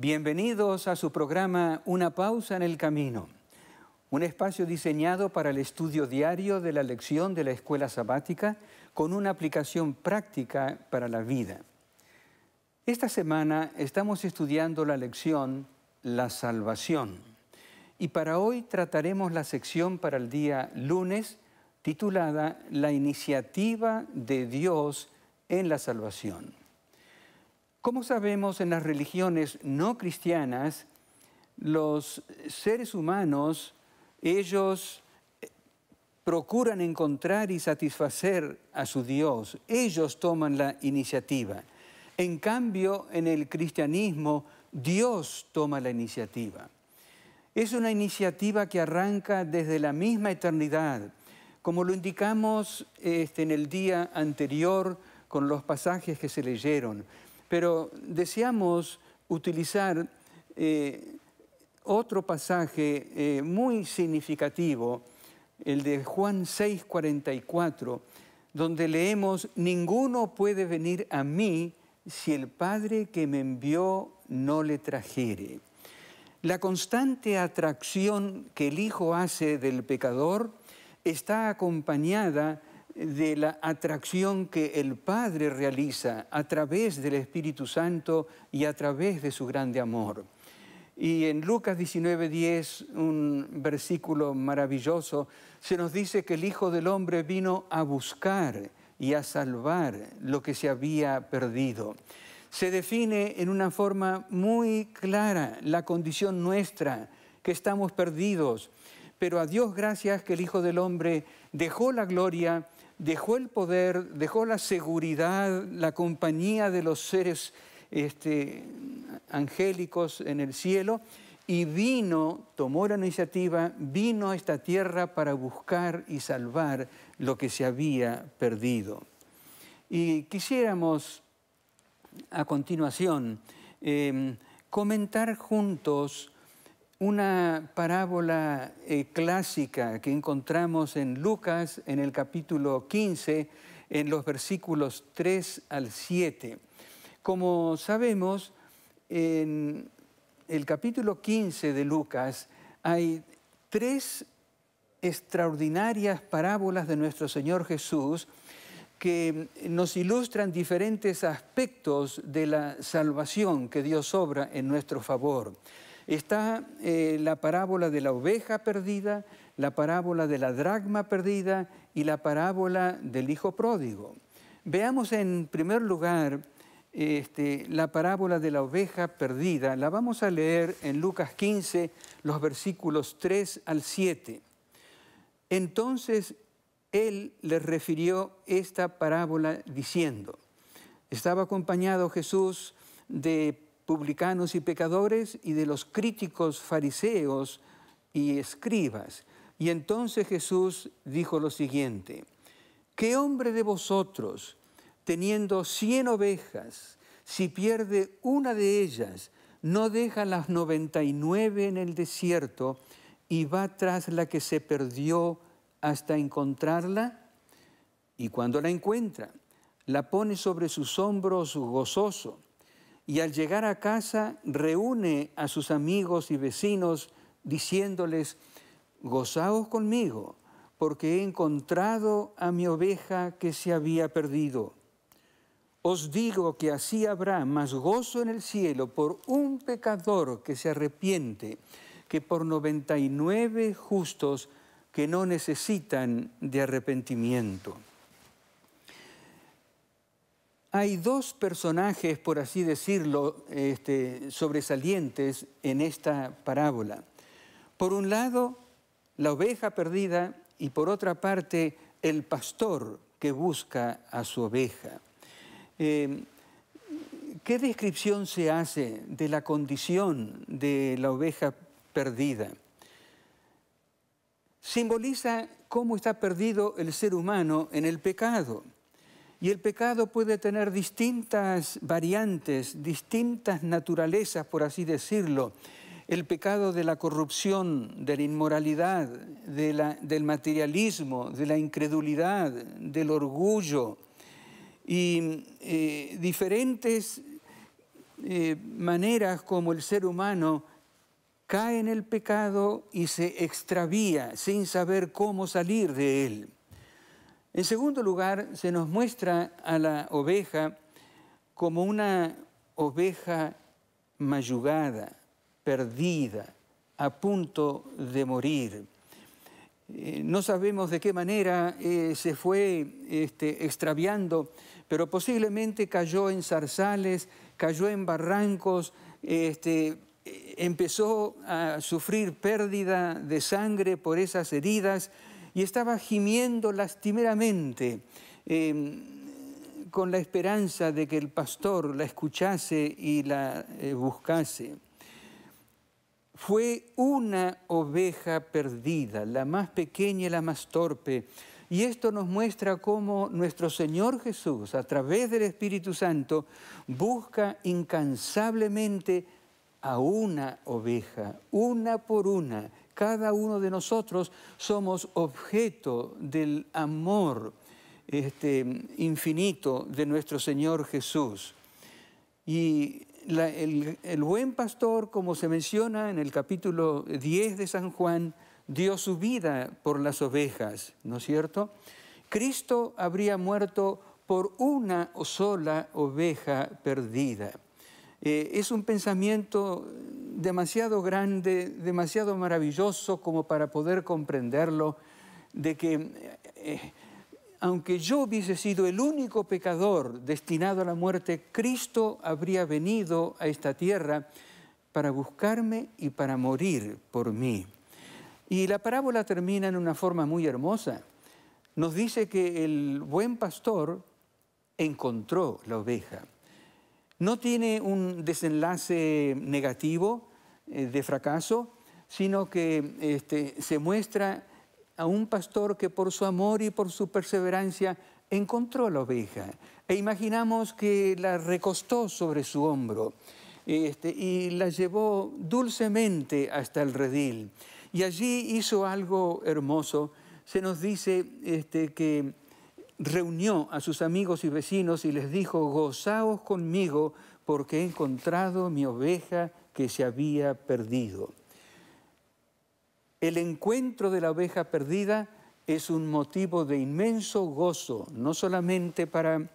Bienvenidos a su programa Una pausa en el camino, un espacio diseñado para el estudio diario de la lección de la escuela sabática con una aplicación práctica para la vida. Esta semana estamos estudiando la lección La salvación y para hoy trataremos la sección para el día lunes titulada La iniciativa de Dios en la salvación. Como sabemos, en las religiones no cristianas, los seres humanos, ellos eh, procuran encontrar y satisfacer a su Dios. Ellos toman la iniciativa. En cambio, en el cristianismo, Dios toma la iniciativa. Es una iniciativa que arranca desde la misma eternidad. Como lo indicamos este, en el día anterior con los pasajes que se leyeron, pero deseamos utilizar eh, otro pasaje eh, muy significativo, el de Juan 6:44, donde leemos, ninguno puede venir a mí si el Padre que me envió no le trajere. La constante atracción que el Hijo hace del pecador está acompañada de la atracción que el Padre realiza a través del Espíritu Santo y a través de su grande amor. Y en Lucas 19:10, un versículo maravilloso, se nos dice que el Hijo del Hombre vino a buscar y a salvar lo que se había perdido. Se define en una forma muy clara la condición nuestra, que estamos perdidos, pero a Dios gracias que el Hijo del Hombre dejó la gloria, dejó el poder, dejó la seguridad, la compañía de los seres este, angélicos en el cielo y vino, tomó la iniciativa, vino a esta tierra para buscar y salvar lo que se había perdido. Y quisiéramos a continuación em, comentar juntos una parábola eh, clásica que encontramos en Lucas en el capítulo 15, en los versículos 3 al 7. Como sabemos, en el capítulo 15 de Lucas hay tres extraordinarias parábolas de nuestro Señor Jesús que nos ilustran diferentes aspectos de la salvación que Dios obra en nuestro favor. Está eh, la parábola de la oveja perdida, la parábola de la dragma perdida y la parábola del hijo pródigo. Veamos en primer lugar este, la parábola de la oveja perdida. La vamos a leer en Lucas 15, los versículos 3 al 7. Entonces él le refirió esta parábola diciendo, estaba acompañado Jesús de publicanos y pecadores y de los críticos fariseos y escribas. Y entonces Jesús dijo lo siguiente, ¿qué hombre de vosotros, teniendo cien ovejas, si pierde una de ellas, no deja las noventa y nueve en el desierto y va tras la que se perdió hasta encontrarla? Y cuando la encuentra, la pone sobre sus hombros gozoso y al llegar a casa reúne a sus amigos y vecinos diciéndoles, gozaos conmigo, porque he encontrado a mi oveja que se había perdido. Os digo que así habrá más gozo en el cielo por un pecador que se arrepiente que por y nueve justos que no necesitan de arrepentimiento. Hay dos personajes, por así decirlo, este, sobresalientes en esta parábola. Por un lado, la oveja perdida y por otra parte, el pastor que busca a su oveja. Em, ¿Qué descripción se hace de la condición de la oveja perdida? Simboliza cómo está perdido el ser humano en el pecado y el pecado puede tener distintas variantes, distintas naturalezas, por así decirlo. El pecado de la corrupción, de la inmoralidad, del materialismo, de la incredulidad, del orgullo y eh, diferentes eh, maneras como el ser humano cae en el pecado y se extravía sin saber cómo salir de él. En segundo lugar, se nos muestra a la oveja como una oveja mayugada, perdida, a punto de morir. Eh, no sabemos de qué manera eh, se fue este, extraviando, pero posiblemente cayó en zarzales, cayó en barrancos, este, eh, empezó a sufrir pérdida de sangre por esas heridas y estaba gimiendo lastimeramente. Em, con la esperanza de que el pastor la escuchase y la eh, buscase. Fue una oveja perdida, la más pequeña y la más torpe. Y esto nos muestra cómo nuestro Señor Jesús, a través del Espíritu Santo, busca incansablemente a una oveja, una por una, cada uno de nosotros somos objeto del amor este, infinito de nuestro Señor Jesús. Y el, el buen pastor, como se menciona en el capítulo 10 de San Juan, dio su vida por las ovejas, ¿no es cierto? Cristo habría muerto por una sola oveja perdida. Eh, es un pensamiento demasiado grande, demasiado maravilloso como para poder comprenderlo, de que eh, aunque yo hubiese sido el único pecador destinado a la muerte, Cristo habría venido a esta tierra para buscarme y para morir por mí. Y la parábola termina en una forma muy hermosa. Nos dice que el buen pastor encontró la oveja no tiene un desenlace negativo eh, de fracaso, sino que este, se muestra a un pastor que por su amor y por su perseverancia encontró a la oveja e imaginamos que la recostó sobre su hombro este, y la llevó dulcemente hasta el redil. Y allí hizo algo hermoso. Se nos dice este, que reunió a sus amigos y vecinos y les dijo, gozaos conmigo porque he encontrado mi oveja que se había perdido. El encuentro de la oveja perdida es un motivo de inmenso gozo, no solamente para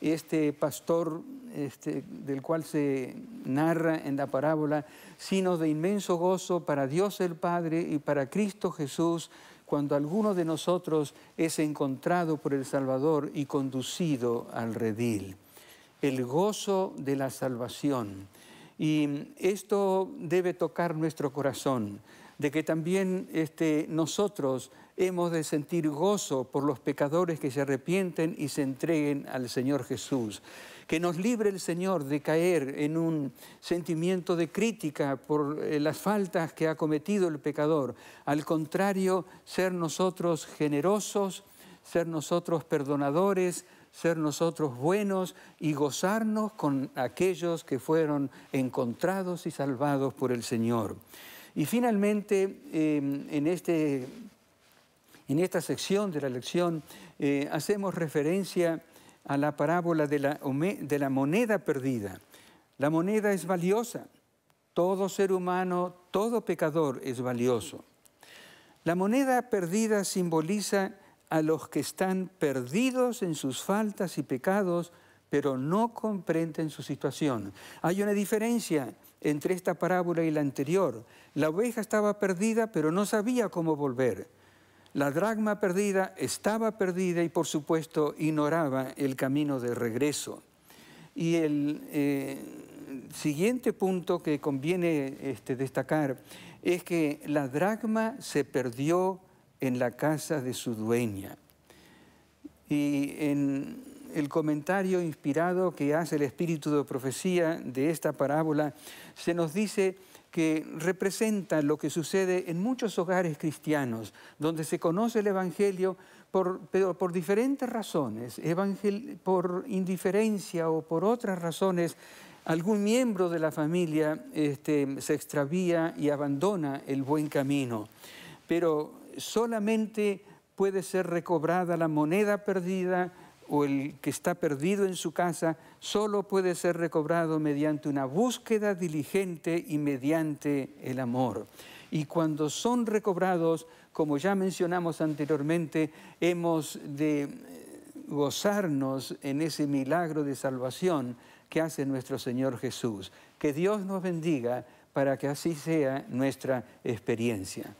este pastor este, del cual se narra en la parábola, sino de inmenso gozo para Dios el Padre y para Cristo Jesús, cuando alguno de nosotros es encontrado por el Salvador y conducido al redil. El gozo de la salvación. Y esto debe tocar nuestro corazón, de que también este, nosotros hemos de sentir gozo por los pecadores que se arrepienten y se entreguen al Señor Jesús. Que nos libre el Señor de caer en un sentimiento de crítica por eh, las faltas que ha cometido el pecador. Al contrario, ser nosotros generosos, ser nosotros perdonadores, ser nosotros buenos y gozarnos con aquellos que fueron encontrados y salvados por el Señor. Y finalmente, em, en este en esta sección de la lección eh, hacemos referencia a la parábola de la moneda perdida. La moneda es valiosa. Todo ser humano, todo pecador es valioso. La moneda perdida simboliza a los que están perdidos en sus faltas y pecados, pero no comprenden su situación. Hay una diferencia entre esta parábola y la anterior. La oveja estaba perdida, pero no sabía cómo volver. La dragma perdida estaba perdida y por supuesto ignoraba el camino de regreso. Y el eh, siguiente punto que conviene este, destacar es que la dragma se perdió en la casa de su dueña. Y en el comentario inspirado que hace el espíritu de profecía de esta parábola, se nos dice que representa lo que sucede en muchos hogares cristianos, donde se conoce el Evangelio por, pero por diferentes razones, por indiferencia o por otras razones, algún miembro de la familia este, se extravía y abandona el buen camino. Pero solamente puede ser recobrada la moneda perdida o el que está perdido en su casa solo puede ser recobrado mediante una búsqueda diligente y mediante el amor. Y cuando son recobrados, como ya mencionamos anteriormente, hemos de eh, gozarnos en ese milagro de salvación que hace nuestro Señor Jesús. Que Dios nos bendiga para que así sea nuestra experiencia.